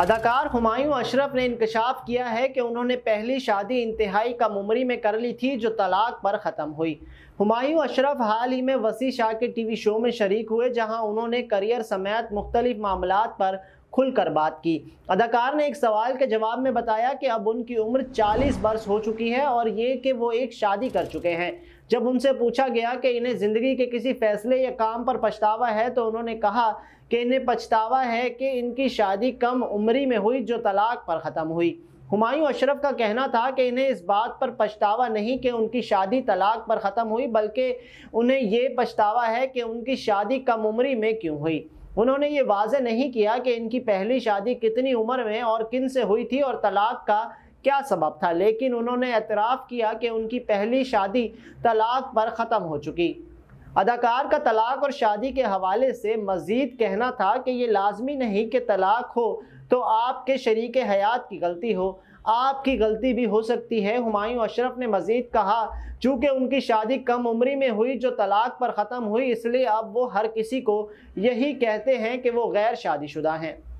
अदाकार हुमायूं अशरफ ने इंकशाफ किया है कि उन्होंने पहली शादी इंतहाई कम उम्री में कर ली थी जो तलाक पर ख़त्म हुई हुमायूं अशरफ हाल ही में वसी शाह के टीवी शो में शरीक हुए जहां उन्होंने करियर समेत मुख्तलिफ मामला पर खुलकर बात की अदाकार ने एक सवाल के जवाब में बताया कि अब उनकी उम्र 40 वर्ष हो चुकी है और ये कि वो एक शादी कर चुके हैं जब उनसे पूछा गया कि इन्हें ज़िंदगी के किसी फैसले या काम पर पछतावा है तो उन्होंने कहा कि इन्हें पछतावा है कि इनकी शादी कम उम्री में हुई जो तलाक पर ख़त्म हुई हुमायूं अशरफ का कहना था कि इन्हें इस बात पर पछतावा नहीं कि उनकी शादी तलाक पर ख़त्म हुई बल्कि उन्हें ये पछतावा है कि उनकी शादी कम उम्री में क्यों हुई उन्होंने ये वाज नहीं किया कि इनकी पहली शादी कितनी उम्र में और किन से हुई थी और तलाक का क्या सबब था लेकिन उन्होंने एतराफ़ किया कि उनकी पहली शादी तलाक पर ख़त्म हो चुकी अदाकार का तलाक और शादी के हवाले से मज़ीद कहना था कि ये लाजमी नहीं कि तलाक हो तो आपके शरीक हयात की गलती हो आपकी गलती भी हो सकती है हुमायूं अशरफ ने मज़ीद कहा चूँकि उनकी शादी कम उम्री में हुई जो तलाक पर ख़त्म हुई इसलिए अब वो हर किसी को यही कहते हैं कि वो गैर शादीशुदा हैं